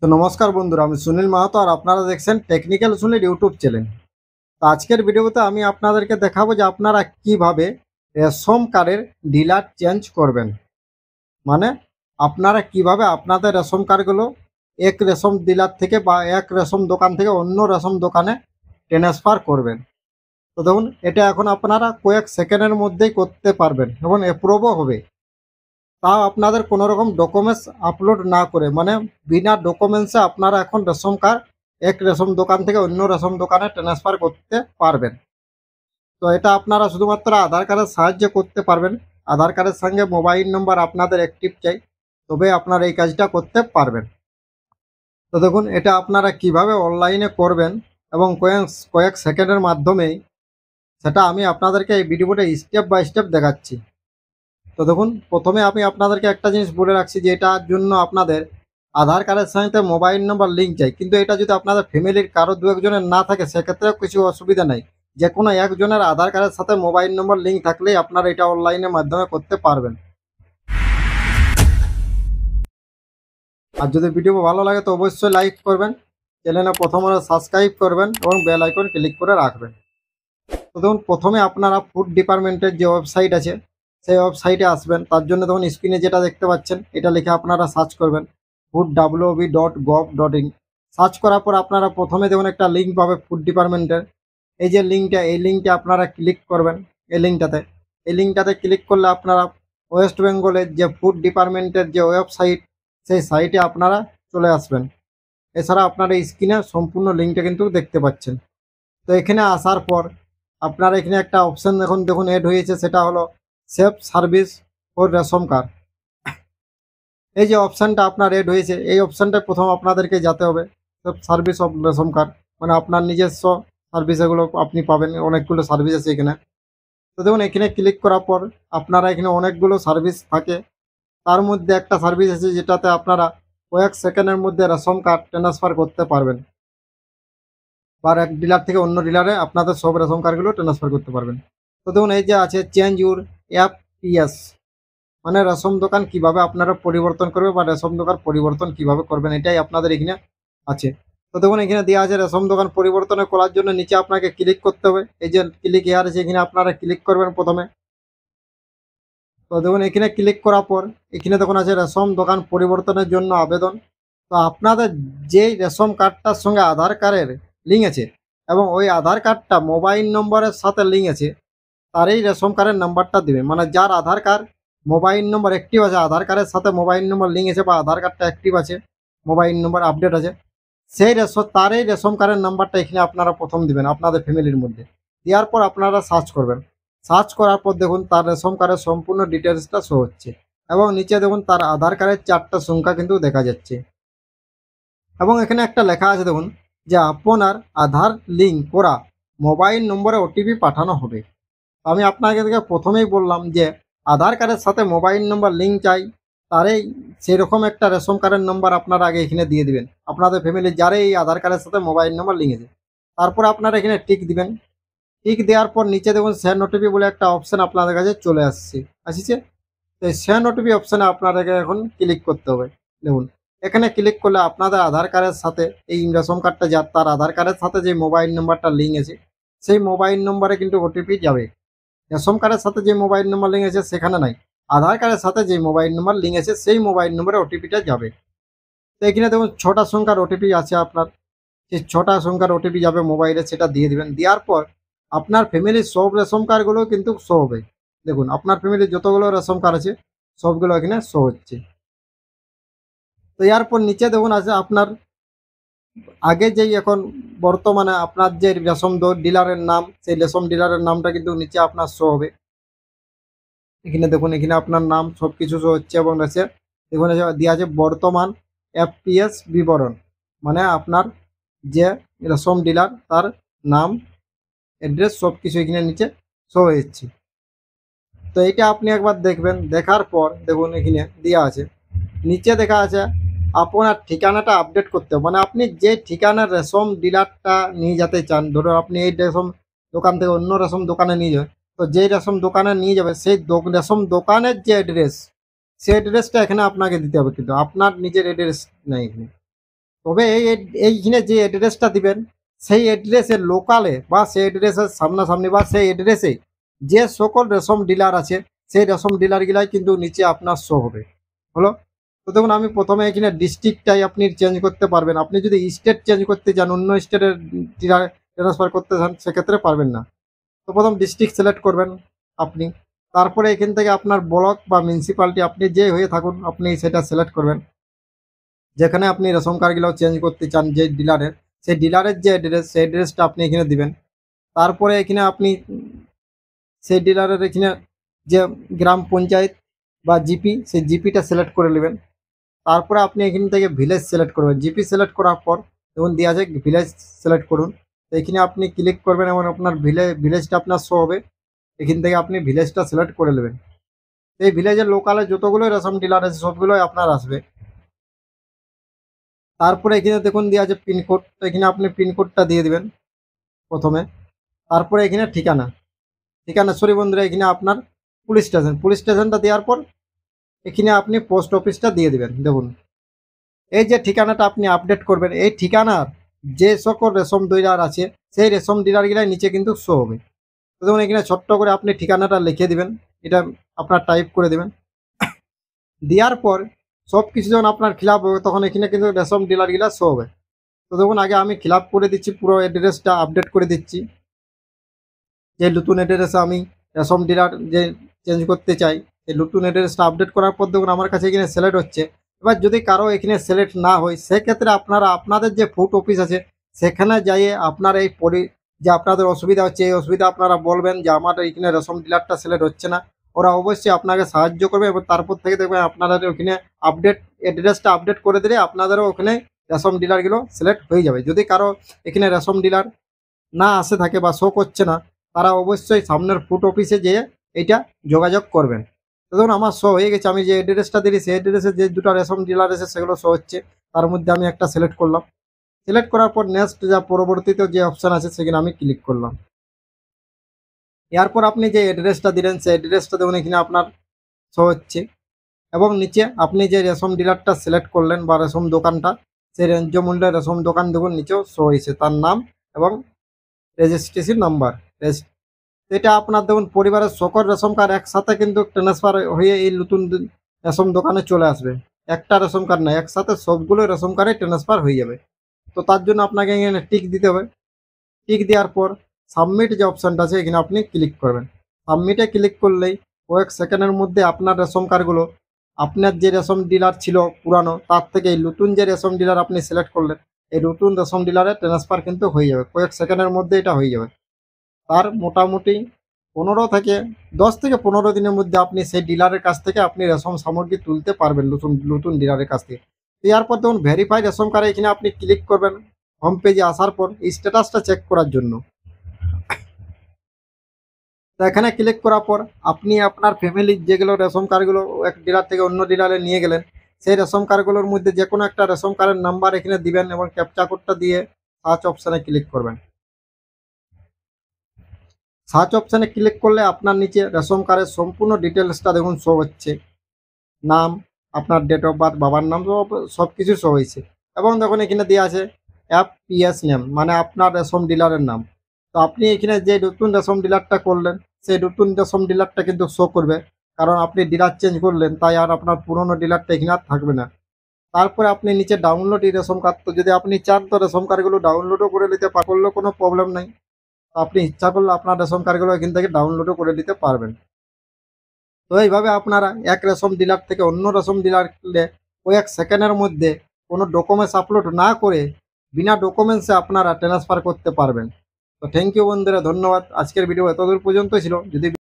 তো নমস্কার বন্ধুরা আমি সুনীল মাহাতো আর আপনারা দেখছেন টেকনিক্যাল সুনীল ইউটিউব চ্যানেল তো আজকের ভিডিওতে আমি আপনাদেরকে দেখাবো যে আপনারা কিভাবে রেশম কার্ডের ডিলার চেঞ্জ করবেন মানে আপনারা কিভাবে আপনাদের রেশন কার্ডগুলো এক রেশম ডিলার থেকে বা এক রেশম দোকান থেকে অন্য রেশম দোকানে ট্রান্সফার করবেন তো দেখুন এটা এখন আপনারা কয়েক সেকেন্ডের মধ্যেই করতে পারবেন এবং এপ্রুভও হবে তাও আপনাদের কোনো রকম ডকুমেন্টস আপলোড না করে মানে বিনা ডকুমেন্টসে আপনারা এখন রেশন কার্ড এক রেশন দোকান থেকে অন্য রেশন দোকানে ট্রান্সফার করতে পারবেন তো এটা আপনারা শুধুমাত্র আধার কার্ডের সাহায্যে করতে পারবেন আধার কার্ডের সঙ্গে মোবাইল নম্বর আপনাদের অ্যাক্টিভ চাই তবে আপনারা এই কাজটা করতে পারবেন তো দেখুন এটা আপনারা কিভাবে অনলাইনে করবেন এবং কয়েক কয়েক সেকেন্ডের মাধ্যমেই সেটা আমি আপনাদেরকে এই ভিডিওটা স্টেপ বাই স্টেপ দেখাচ্ছি তো দেখুন প্রথমে আমি আপনাদেরকে একটা জিনিস বলে রাখছি যে এটার জন্য আপনাদের আধার কার্ডের সঙ্গে মোবাইল নম্বর লিঙ্ক চাই কিন্তু এটা যদি আপনাদের ফ্যামিলির কারো দু একজনের না থাকে সেক্ষেত্রেও কিছু অসুবিধা নেই যে কোনো একজনের আধার কার্ডের সাথে মোবাইল নম্বর লিঙ্ক থাকলেই আপনারা এটা অনলাইনের মাধ্যমে করতে পারবেন আর যদি ভিডিও ভালো লাগে তো অবশ্যই লাইক করবেন চ্যানেলে প্রথমে সাবস্ক্রাইব করবেন এবং বেল আইকন ক্লিক করে রাখবেন তো দেখুন প্রথমে আপনারা ফুড ডিপার্টমেন্টের যে ওয়েবসাইট আছে সেই ওয়েবসাইটে আসবেন তার জন্য তখন স্ক্রিনে যেটা দেখতে পাচ্ছেন এটা লিখে আপনারা সার্চ করবেন food WB dot gov dot in search করার পর আপনারা প্রথমে দেখুন একটা লিঙ্ক পাবে ফুড ডিপার্টমেন্টের এই যে লিঙ্কটা এই লিঙ্কটা আপনারা ক্লিক করবেন এই লিঙ্কটাতে এই লিঙ্কটাতে ক্লিক করলে আপনারা ওয়েস্ট বেঙ্গলের যে ফুড ডিপার্টমেন্টের যে ওয়েবসাইট সেই সাইটে আপনারা চলে আসবেন এছাড়া আপনারা স্ক্রিনে সম্পূর্ণ লিঙ্কটা কিন্তু দেখতে পাচ্ছেন তো এখানে আসার পর আপনারা এখানে একটা অপশান এখন দেখুন অ্যাড হয়েছে সেটা হলো safe service for ration card এই যে অপশানটা আপনার এড হয়েছে এই অপশানটা প্রথম আপনাদেরকে যেতে হবে safe service of ration card মানে আপনার নিজস্ব সার্ভিস এগুলো আপনি পাবেন অনেকগুলো সার্ভিস আছে এখানে তো দেখুন এখানে ক্লিক করার পর আপনারা এখানে অনেকগুলো সার্ভিস থাকে তার মধ্যে একটা সার্ভিস আছে যেটাতে আপনারা কয়েক সেকেন্ডের মধ্যে রেশন কার্ড ট্রান্সফার করতে পারবেন বা এক ডিলার থেকে অন্য ডিলারে আপনাদের সব রেশন কার্ডগুলো ট্রান্সফার করতে পারবেন তো দেখুন এই যে আছে চেঞ্জ ইউর অ্যাপ পিএস মানে রেশম দোকান কিভাবে আপনারা পরিবর্তন করবে বা রেশম দোকান পরিবর্তন কিভাবে করবেন এটাই আপনাদের এখানে আছে তো দেখুন এখানে দেওয়া আছে রেশম দোকান পরিবর্তন করার জন্য নিচে আপনাকে ক্লিক করতে হবে এই যে ক্লিক এয়ার আছে এখানে আপনারা ক্লিক করবেন প্রথমে তো দেখুন এখানে ক্লিক করার পর এখানে দেখুন আছে রেশম দোকান পরিবর্তনের জন্য আবেদন তো আপনাদের যেই রেশন কার্ডটার সঙ্গে আধার কার্ডের লিঙ্ক আছে এবং ওই আধার কার্ডটা মোবাইল নম্বরের সাথে লিঙ্ক আছে তার এই রেশন কার্ডের নাম্বারটা দেবে মানে যার Aadhaar card mobile number active আছে আধার কার্ডের সাথে মোবাইল নম্বর লিঙ্ক আছে বা আধার কার্ডটা অ্যাক্টিভ আছে মোবাইল নম্বর আপডেট আছে সেই রেশন তার এই রেশন কার্ডের নাম্বারটা এখানে আপনারা প্রথম দেবেন আপনাদের ফ্যামিলির মধ্যে দেওয়ার পর আপনারা সার্চ করবেন সার্চ করার পর দেখুন তার রেশন কার্ডের সম্পূর্ণ ডিটেলসটা শো হচ্ছে এবং নিচে দেখুন তার আধার কার্ডের চারটা সংখ্যা কিন্তু দেখা যাচ্ছে এবং এখানে একটা লেখা আছে দেখুন যে আপনার আধার লিঙ্ক করা মোবাইল নম্বরে ওটিপি পাঠানো হবে আমি আপনাকে থেকে প্রথমেই বললাম যে আধার কার্ডের সাথে মোবাইল নম্বর লিঙ্ক চাই তারেই সেরকম একটা রেশন কার্ডের নম্বর আপনারা আগে এখানে দিয়ে দিবেন আপনাদের ফ্যামিলির যারেই এই আধার কার্ডের সাথে মোবাইল নম্বর লিঙ্ক আছে তারপর আপনারা এখানে টিক দিবেন টিক দেওয়ার পর নিচে দেখুন শেয়ার নোটিপি বলে একটা অপশান আপনাদের কাছে চলে আসছে আসিছে তো শেয়ার নোটিপি অপশানে আপনাদেরকে এখন ক্লিক করতে হবে দেখুন এখানে ক্লিক করলে আপনাদের আধার কার্ডের সাথে এই রেশন কার্ডটা যার তার আধার কার্ডের সাথে যে মোবাইল নম্বরটা লিঙ্ক আছে সেই মোবাইল নম্বরে কিন্তু ওটিপি যাবে রেশন কার্ডের সাথে যে মোবাইল নম্বর লিঙ্ক আছে সেখানে নাই আধার কার্ডের সাথে যে মোবাইল নম্বর লিঙ্ক আছে সেই মোবাইল নম্বরে ওটিপিটা যাবে তো এখানে দেখুন ছটা সংখ্যার ওটিপি আছে আপনার যে ছটা সংখ্যার ওটিপি যাবে মোবাইলে সেটা দিয়ে দেবেন দেওয়ার পর আপনার ফ্যামিলির সব রেশন কার্ডগুলো কিন্তু শো হবে দেখুন আপনার ফ্যামিলির যতগুলো রেশন কার্ড আছে সবগুলো এখানে শো হচ্ছে তো এরপর নিচে দেখুন আছে আপনার আগে যেই এখন বর্তমানে আপনার যে রেশম ডিলারের নাম সেই রেশম ডিলারের নামটা কিন্তু নিচে আপনার শো হবে এখানে দেখুন এখানে আপনার নাম সব কিছু শো হচ্ছে এবং আছে এখানে দেওয়া আছে বর্তমান এফপিএস বিবরণ মানে আপনার যে রেশম ডিলার তার নাম অ্যাড্রেস সব কিছু এখানে নিচে শো যাচ্ছে তো এটা আপনি একবার দেখবেন দেখার পর দেখুন এখানে দেওয়া আছে নিচে দেখা আছে আপনার ঠিকানাটা আপডেট করতে মানে আপনি যে ঠিকানা রেশম ডিলারটা নিয়ে যেতে চান ধরুন আপনি এই রেশম দোকান থেকে অন্য রেশম দোকানে নিয়ে যাবেন তো যে রেশম দোকানে নিয়ে যাবে সেই রেশম দোকানের যে অ্যাড্রেস সেই অ্যাড্রেসটা এখানে আপনাকে দিতে হবে কিন্তু আপনার নিজের অ্যাড্রেস নেই এখানে তবে এই এইখানে যে অ্যাড্রেসটা দিবেন সেই অ্যাড্রেসে লোকালে বা সেই অ্যাড্রেসের সামনাসামনি বা সেই অ্যাড্রেসে যে সকল রেশম ডিলার আছে সেই রেশম ডিলারগুলাই কিন্তু নিচে আপনার শো হবে হলো তো দেখুন আমি প্রথমে এখানে ডিস্ট্রিক্টটাই আপনি চেঞ্জ করতে পারবেন আপনি যদি স্টেট চেঞ্জ করতে চান অন্য স্টেটের ট্রান্সফার করতে চান সেক্ষেত্রে পারবেন না তো প্রথম ডিস্ট্রিক্ট সিলেক্ট করবেন আপনি তারপরে এখান থেকে আপনার ব্লক বা মিউনিসিপ্যালিটি আপনি যে হয়ে থাকুন আপনি সেটা সিলেক্ট করবেন যেখানে আপনি রেশন কার্ডগুলো চেঞ্জ করতে চান যে ডিলারের সেই ডিলারের যে অ্যাড্রেস সেই অ্যাড্রেসটা আপনি এখানে দিবেন তারপরে এখানে আপনি সেই ডিলারের এখানে যে গ্রাম পঞ্চায়েত বা জিপি সেই জিপিটা সিলেক্ট করে নেবেন তারপরে আপনি এখান থেকে ভিলেজ সিলেক্ট করবেন জিপি সিলেক্ট করার পর দেখুন দেওয়া যায় ভিলেজ সিলেক্ট করুন তো এখানে আপনি ক্লিক করবেন এবং আপনার ভিলেজ ভিলেজটা আপনার শো হবে এখান থেকে আপনি ভিলেজটা সিলেক্ট করে নেবেন এই ভিলেজের লোকালে যতগুলো রেশন ডিলার আছে সবগুলোই আপনার আসবে তারপরে এখানে দেখুন দেওয়া আছে পিনকোড তো এখানে আপনি পিনকোডটা দিয়ে দিবেন প্রথমে তারপরে এখানে ঠিকানা ঠিকানা সরি বন্ধুরা এখানে আপনার পুলিশ স্টেশন পুলিশ স্টেশনটা দেওয়ার পর এখানে আপনি পোস্ট অফিসটা দিয়ে দেবেন দেখুন এই যে ঠিকানাটা আপনি আপডেট করবেন এই ঠিকানার যে সকল রেশম ডিলার আছে সেই রেশম ডিলারগুলাই নিচে কিন্তু শো হবে তো দেখুন এখানে ছোট্ট করে আপনি ঠিকানাটা লিখে দিবেন এটা আপনার টাইপ করে দেবেন দেওয়ার পর সব কিছু যখন আপনার খিলাপ হবে তখন এখানে কিন্তু রেশম ডিলারগুলা শো হবে তো দেখুন আগে আমি খিলাপ করে দিচ্ছি পুরো অ্যাড্রেসটা আপডেট করে দিচ্ছি যে নতুন অ্যাড্রেসে আমি রেশম ডিলার যে চেঞ্জ করতে চাই এই নতুন অ্যাড্রেসটা আপডেট করার পর দেখুন আমার কাছে এখানে সিলেক্ট হচ্ছে এবার যদি কারো এখানে সিলেক্ট না হয় সেক্ষেত্রে আপনারা আপনাদের যে ফুট অফিস আছে সেখানে যাইয়ে আপনার এই পরি যে আপনাদের অসুবিধা হচ্ছে এই অসুবিধা আপনারা বলবেন যে আমার এখানে রেশম ডিলারটা সিলেক্ট হচ্ছে না ওরা অবশ্যই আপনাকে সাহায্য করবে এবং তারপর থেকে দেখবেন আপনাদের ওখানে আপডেট অ্যাড্রেসটা আপডেট করে দিলে আপনাদেরও ওখানে রেশম ডিলারগুলো সিলেক্ট হয়ে যাবে যদি কারো এখানে রেশম ডিলার না আসে থাকে বা শো করছে না তারা অবশ্যই সামনের ফুট অফিসে যেয়ে এটা যোগাযোগ করবেন ধরুন আমার শো হয়ে গেছে আমি যে অ্যাড্রেসটা দিয়েছি সেই অ্যাড্রেসে যে দুটো রেশম ডিলার এসে সেগুলো শো হচ্ছে তার মধ্যে আমি একটা সিলেক্ট করলাম সিলেক্ট করার পর নেক্সট যা পরবর্তীতে যে অপশান আছে সেখানে আমি ক্লিক করলাম এরপর আপনি যে অ্যাড্রেসটা দিলেন সেই অ্যাড্রেসটা দেখুন এখানে আপনার শো হচ্ছে এবং নিচে আপনি যে রেশম ডিলারটা সিলেক্ট করলেন বা রেশম দোকানটা সেই রেঞ্জ মূল্যের রেশম দোকান দেখুন নিচেও শো হয়েছে তার নাম এবং রেজিস্ট্রেশন নাম্বার এটা আপনার দেখুন পরিবারের সকল রেশন কার্ড একসাথে কিন্তু ট্রান্সফার হয়ে এই নতুন রেশন দোকানে চলে আসবে একটা রেশন কার্ড না একসাথে সবগুলো রেশন কার্ডে ট্রান্সফার হয়ে যাবে তো তার জন্য আপনাকে এখানে টিক দিতে হবে টিক দেওয়ার পর সাবমিট যে অপশানটা আছে এখানে আপনি ক্লিক করবেন সাবমিটে ক্লিক করলেই কয়েক সেকেন্ডের মধ্যে আপনার রেশন কার্ডগুলো আপনার যে রেশন ডিলার ছিল পুরানো তার থেকে এই নতুন যে রেশন ডিলার আপনি সিলেক্ট করলেন এই নতুন রেশন ডিলারে ট্রান্সফার কিন্তু হয়ে যাবে কয়েক সেকেন্ডের মধ্যে এটা হয়ে যাবে তার মোটামুটি পনেরো থেকে দশ থেকে পনেরো দিনের মধ্যে আপনি সেই ডিলারের কাছ থেকে আপনি রেশম সামগ্রী তুলতে পারবেন নতুন নতুন ডিলারের কাছ থেকে তো পর দেখুন ভেরিফাই রেশন কার্ড এখানে আপনি ক্লিক করবেন হোম পেজে আসার পর স্ট্যাটাসটা চেক করার জন্য তো এখানে ক্লিক করার পর আপনি আপনার ফ্যামিলির যেগুলো রেশন কার্ডগুলো এক ডিলার থেকে অন্য ডিলারে নিয়ে গেলেন সেই রেশন কার্ডগুলোর মধ্যে যে কোনো একটা রেশন কার্ডের নাম্বার এখানে দিবেন এবং ক্যাপচা কোডটা দিয়ে সার্চ অপশানে ক্লিক করবেন সার্চ অপশানে ক্লিক করলে আপনার নিচে রেশন কার্ডের সম্পূর্ণ ডিটেলসটা দেখুন শো হচ্ছে নাম আপনার ডেট অফ বার্থ বাবার নাম সব কিছু শো হয়েছে এবং দেখুন এখানে দেওয়া আছে অ্যাপ পিএস নেম মানে আপনার রেশন ডিলারের নাম তো আপনি এখানে যে নতুন রেশন ডিলারটা করলেন সেই নতুন রেশন ডিলারটা কিন্তু শো করবে কারণ আপনি ডিলার চেঞ্জ করলেন তাই আর আপনার পুরনো ডিলারটা এখানে আর থাকবে না তারপরে আপনি নিচে ডাউনলোড রেশন কার্ড তো যদি আপনি চান তো রেশন কার্ডগুলো ডাউনলোডও করে নিতে পারলেও কোনো প্রবলেম নেই আপনি ইচ্ছা করলে আপনার রেশন কার্ডগুলো এখান থেকে ডাউনলোডও করে নিতে পারবেন তো এইভাবে আপনারা এক রেশন ডিলার থেকে অন্য রেশন ডিলার কিনলে ওই এক সেকেন্ডের মধ্যে কোনো ডকুমেন্টস আপলোড না করে বিনা ডকুমেন্টসে আপনারা ট্রান্সফার করতে পারবেন তো থ্যাংক ইউ বন্ধুরা ধন্যবাদ আজকের ভিডিও এতদূর পর্যন্ত ছিল যদি